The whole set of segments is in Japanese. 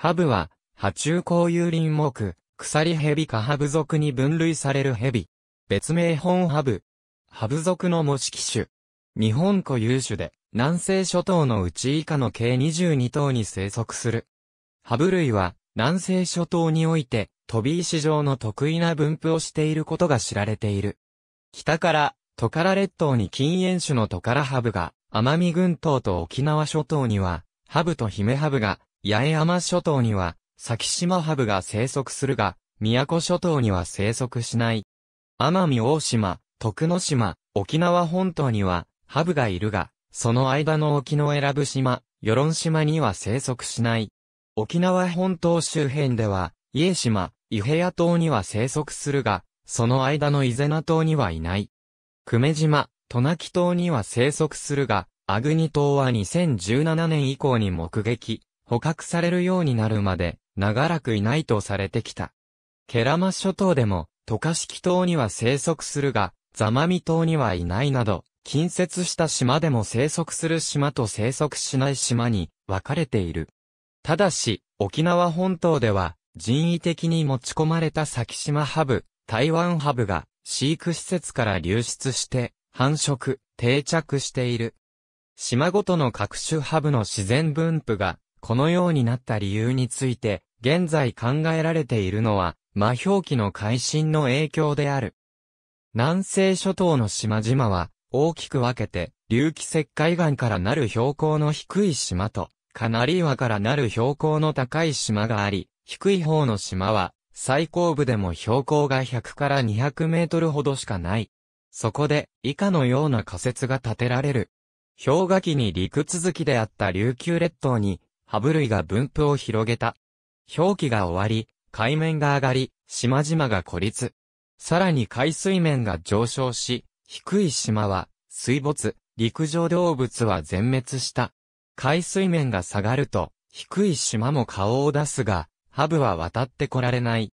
ハブは、波中高有林目、鎖蛇科ハブ属に分類される蛇。別名本ハブ。ハブ属の模式種。日本固有種で、南西諸島のうち以下の計22島に生息する。ハブ類は、南西諸島において、飛び石上の得意な分布をしていることが知られている。北から、トカラ列島に禁煙種のトカラハブが、奄美群島と沖縄諸島には、ハブとヒメハブが、八重山諸島には、先島ハブが生息するが、宮古諸島には生息しない。奄美大島、徳之島、沖縄本島には、ハブがいるが、その間の沖の選部島、与論島には生息しない。沖縄本島周辺では、家島、伊平屋島には生息するが、その間の伊是名島にはいない。久米島、渡名喜島には生息するが、アグニ島は2017年以降に目撃、捕獲されるようになるまで、長らくいないとされてきた。ケラマ諸島でも、トカシキ島には生息するが、ザマミ島にはいないなど、近接した島でも生息する島と生息しない島に分かれている。ただし、沖縄本島では、人為的に持ち込まれた先島ハブ、台湾ハブが、飼育施設から流出して、繁殖、定着している。島ごとの各種ハブの自然分布がこのようになった理由について、現在考えられているのは、魔氷期の改新の影響である。南西諸島の島々は、大きく分けて、隆起石灰岩からなる標高の低い島と、カナリ岩からなる標高の高い島があり、低い方の島は、最高部でも標高が100から200メートルほどしかない。そこで、以下のような仮説が立てられる。氷河期に陸続きであった琉球列島に、ハブ類が分布を広げた。氷期が終わり、海面が上がり、島々が孤立。さらに海水面が上昇し、低い島は水没、陸上動物は全滅した。海水面が下がると、低い島も顔を出すが、ハブは渡ってこられない。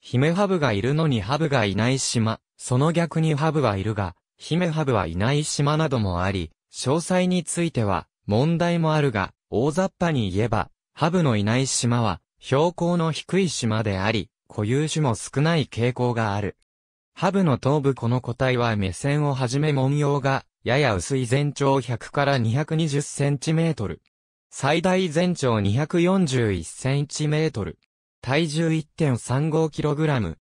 姫ハブがいるのにハブがいない島、その逆にハブはいるが、姫ハブはいない島などもあり、詳細については問題もあるが、大雑把に言えば、ハブのいない島は、標高の低い島であり、固有種も少ない傾向がある。ハブの頭部この個体は目線をはじめ文様が、やや薄い全長100から220センチメートル。最大全長241センチメートル。体重1 3 5ラム。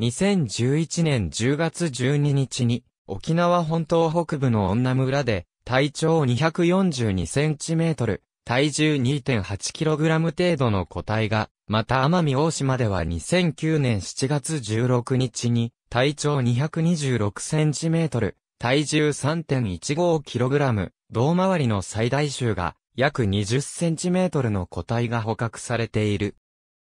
2011年10月12日に、沖縄本島北部の女村で、体長242センチメートル、体重 2.8kg 程度の個体が、また奄美大島では2009年7月16日に、体長 226cm、体重 3.15kg、胴回りの最大臭が約 20cm の個体が捕獲されている。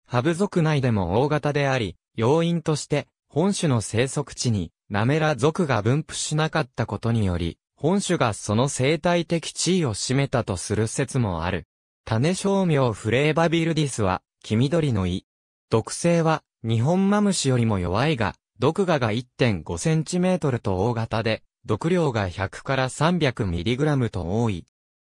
ハブ族内でも大型であり、要因として、本種の生息地に、ナメラ族が分布しなかったことにより、本種がその生態的地位を占めたとする説もある。種商名フレーバビルディスは、黄緑の胃。毒性は、日本マムシよりも弱いが、毒牙が1.5センチメートルと大型で、毒量が100から300ミリグラムと多い。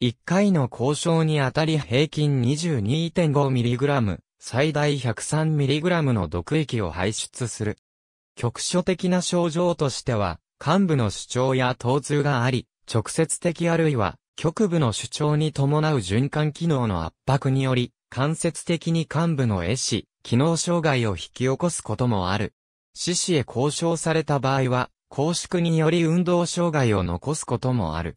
1回の交渉にあたり平均 22.5mg、最大 103mg の毒液を排出する。局所的な症状としては、幹部の主張や疼痛があり、直接的あるいは局部の主張に伴う循環機能の圧迫により、間接的に幹部の壊死、機能障害を引き起こすこともある。四肢へ交渉された場合は、拘縮により運動障害を残すこともある。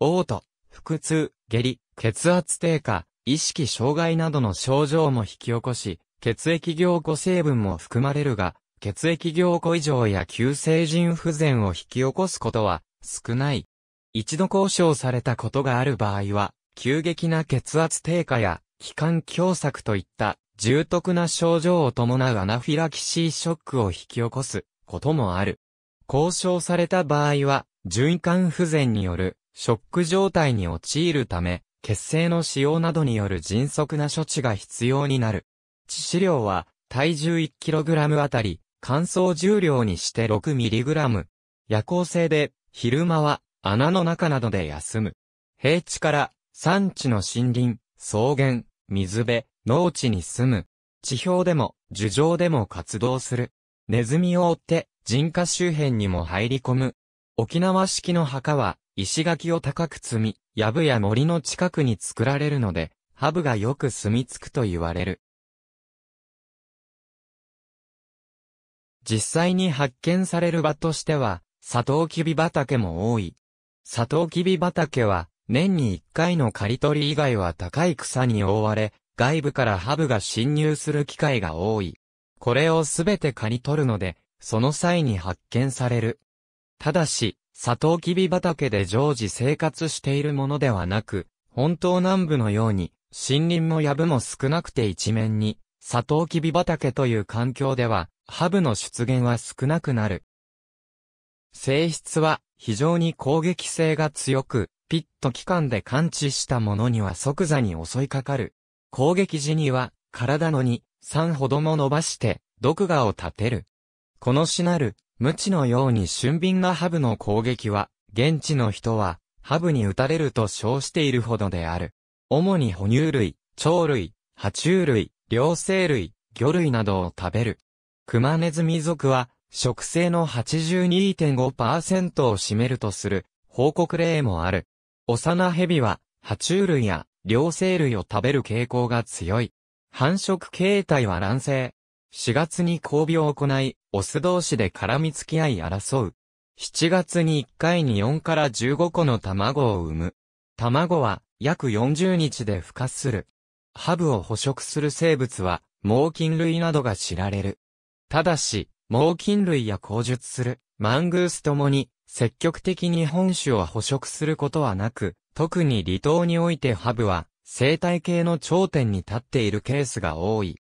嘔吐、腹痛、下痢、血圧低下、意識障害などの症状も引き起こし、血液凝固成分も含まれるが、血液凝固異常や急性腎不全を引き起こすことは少ない。一度交渉されたことがある場合は、急激な血圧低下や気管狭窄といった重篤な症状を伴うアナフィラキシーショックを引き起こすこともある。交渉された場合は、循環不全によるショック状態に陥るため、血清の使用などによる迅速な処置が必要になる。致死量は体重 1kg あたり乾燥重量にして 6mg。夜行性で、昼間は穴の中などで休む。平地から山地の森林、草原、水辺、農地に住む。地表でも、樹上でも活動する。ネズミを追って、人家周辺にも入り込む。沖縄式の墓は、石垣を高く積み、藪や森の近くに作られるので、ハブがよく住み着くと言われる。実際に発見される場としては、サトウキビ畑も多い。サトウキビ畑は、年に一回の刈り取り以外は高い草に覆われ、外部からハブが侵入する機会が多い。これをすべて刈り取るので、その際に発見される。ただし、サトウキビ畑で常時生活しているものではなく、本当南部のように、森林も藪も少なくて一面に、サトウキビ畑という環境では、ハブの出現は少なくなる。性質は非常に攻撃性が強く、ピット機関で感知したものには即座に襲いかかる。攻撃時には体の2、3ほども伸ばして毒牙を立てる。このしなる、無知のように俊敏なハブの攻撃は、現地の人は、ハブに打たれると称しているほどである。主に哺乳類、鳥類、爬虫類、両生類、魚類などを食べる。クマネズミ族は、植生の82.5%を占めるとする、報告例もある。幼蛇は、爬虫類や、両生類を食べる傾向が強い。繁殖形態は卵生。4月に交尾を行い、オス同士で絡みつき合い争う。7月に1回に4から15個の卵を産む。卵は約40日で孵化する。ハブを捕食する生物は、猛禽類などが知られる。ただし、猛禽類や口述する、マングースともに、積極的に本種を捕食することはなく、特に離島においてハブは、生態系の頂点に立っているケースが多い。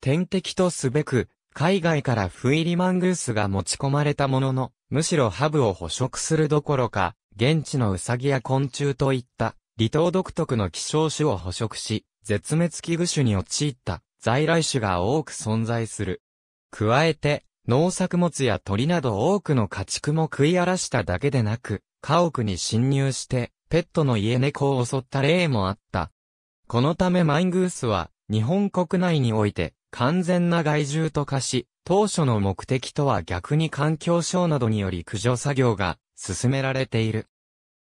天敵とすべく、海外から不入りマングースが持ち込まれたものの、むしろハブを捕食するどころか、現地のウサギや昆虫といった、離島独特の希少種を捕食し、絶滅危惧種に陥った在来種が多く存在する。加えて、農作物や鳥など多くの家畜も食い荒らしただけでなく、家屋に侵入して、ペットの家猫を襲った例もあった。このためマイングースは、日本国内において、完全な害獣と化し、当初の目的とは逆に環境省などにより駆除作業が進められている。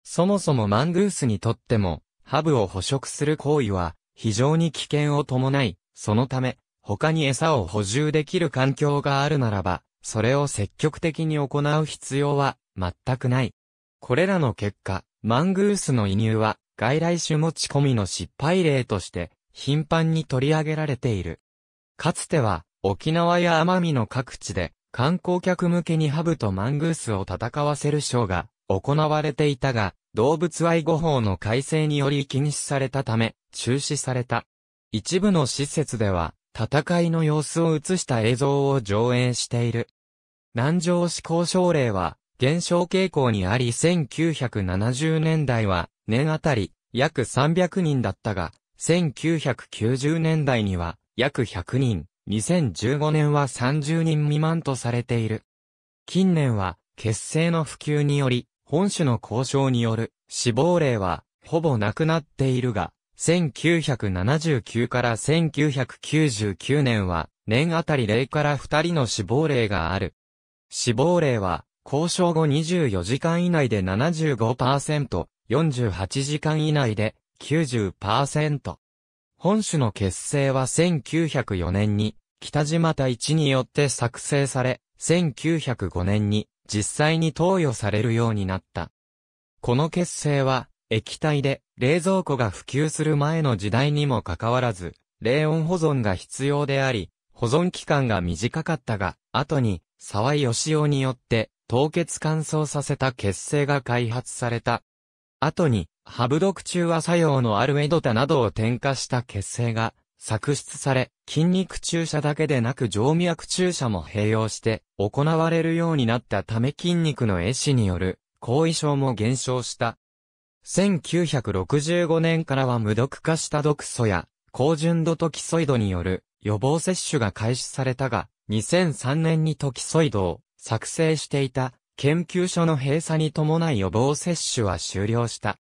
そもそもマングースにとっても、ハブを捕食する行為は非常に危険を伴い、そのため他に餌を補充できる環境があるならば、それを積極的に行う必要は全くない。これらの結果、マングースの移入は外来種持ち込みの失敗例として頻繁に取り上げられている。かつては沖縄や奄美の各地で観光客向けにハブとマングースを戦わせるショーが行われていたが、動物愛護法の改正により禁止されたため中止された。一部の施設では戦いの様子を映した映像を上映している。南城市交渉令は、減少傾向にあり1970年代は、年あたり、約300人だったが、1990年代には、約100人、2015年は30人未満とされている。近年は、結成の普及により、本種の交渉による死亡例は、ほぼなくなっているが、1979から1999年は、年あたり0から2人の死亡例がある。死亡例は、交渉後24時間以内で75%、48時間以内で90%。本種の結成は1904年に、北島太一によって作成され、1905年に実際に投与されるようになった。この結成は、液体で冷蔵庫が普及する前の時代にもかかわらず、冷温保存が必要であり、保存期間が短かったが、後に、沢井義雄によって、凍結乾燥させた血清が開発された。後に、ハブ毒中和作用のアルエドタなどを添加した血清が作出され、筋肉注射だけでなく静脈注射も併用して行われるようになったため筋肉の壊死による後遺症も減少した。1965年からは無毒化した毒素や、高純度トキソイドによる予防接種が開始されたが、2003年にトキソイドを作成していた研究所の閉鎖に伴い予防接種は終了した。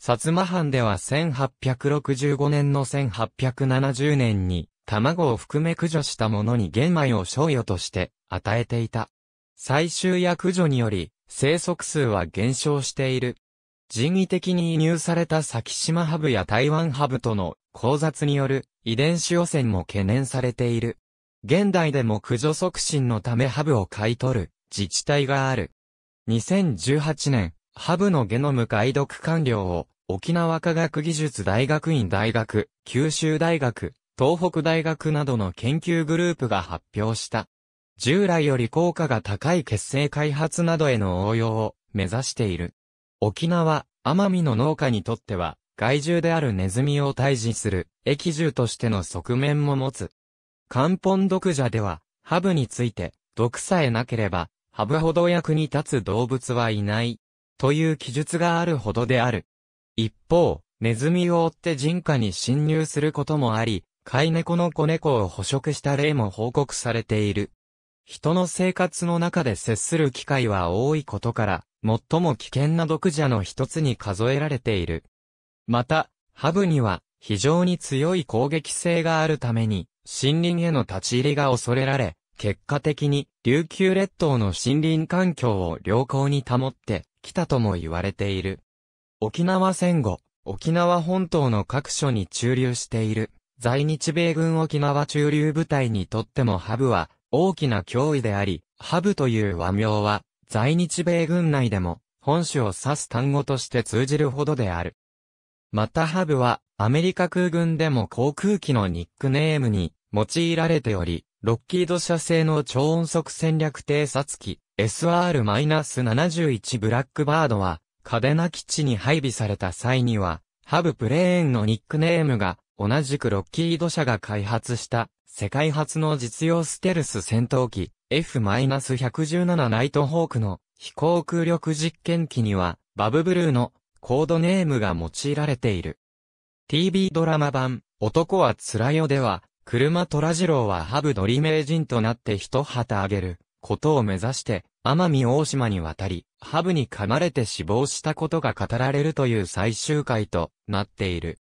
薩摩藩では1865年の1870年に卵を含め駆除した者に玄米を賞与として与えていた。最終や駆除により生息数は減少している。人為的に移入された先島ハブや台湾ハブとの交雑による遺伝子汚染も懸念されている。現代でも駆除促進のためハブを買い取る自治体がある。2018年、ハブのゲノム解読完了を沖縄科学技術大学院大学、九州大学、東北大学などの研究グループが発表した。従来より効果が高い血清開発などへの応用を目指している。沖縄、奄美の農家にとっては、害獣であるネズミを退治する、液獣としての側面も持つ。漢本毒蛇では、ハブについて、毒さえなければ、ハブほど役に立つ動物はいない、という記述があるほどである。一方、ネズミを追って人家に侵入することもあり、飼い猫の子猫を捕食した例も報告されている。人の生活の中で接する機会は多いことから、最も危険な毒蛇の一つに数えられている。また、ハブには非常に強い攻撃性があるために、森林への立ち入りが恐れられ、結果的に琉球列島の森林環境を良好に保ってきたとも言われている。沖縄戦後、沖縄本島の各所に駐留している、在日米軍沖縄駐留部隊にとってもハブは大きな脅威であり、ハブという和名は在日米軍内でも、本種を指す単語として通じるほどである。またハブは、アメリカ空軍でも航空機のニックネームに用いられており、ロッキード社製の超音速戦略偵察機 SR-71 ブラックバードは、カデナ基地に配備された際には、ハブプレーンのニックネームが同じくロッキード社が開発した世界初の実用ステルス戦闘機 F-117 ナイトホークの飛行空力実験機にはバブブルーのコードネームが用いられている。TV ドラマ版男は辛いよでは車虎次郎はハブドリ名人となって一旗あげることを目指して奄美大島に渡り、ハブに噛まれて死亡したことが語られるという最終回となっている。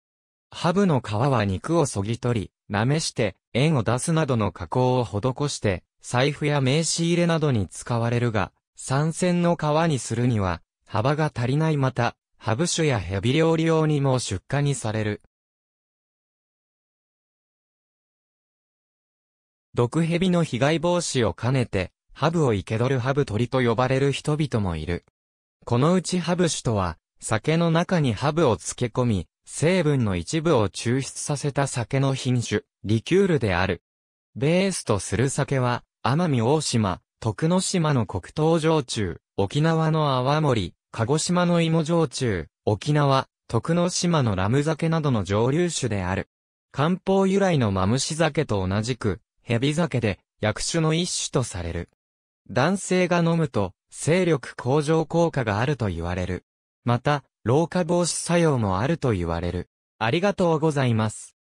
ハブの皮は肉をそぎ取り、舐めして、円を出すなどの加工を施して、財布や名刺入れなどに使われるが、三線の皮にするには、幅が足りないまた、ハブ種やヘビ料理用にも出荷にされる。毒蛇の被害防止を兼ねて、ハブを生け取るハブ鳥と呼ばれる人々もいる。このうちハブ種とは、酒の中にハブを漬け込み、成分の一部を抽出させた酒の品種、リキュールである。ベースとする酒は、奄美大島、徳之島の黒糖焼酎、沖縄の泡盛、鹿児島の芋焼酎、沖縄、徳之島のラム酒などの蒸留酒である。漢方由来のマムシ酒と同じく、蛇酒で、薬種の一種とされる。男性が飲むと、勢力向上効果があると言われる。また、老化防止作用もあると言われる。ありがとうございます。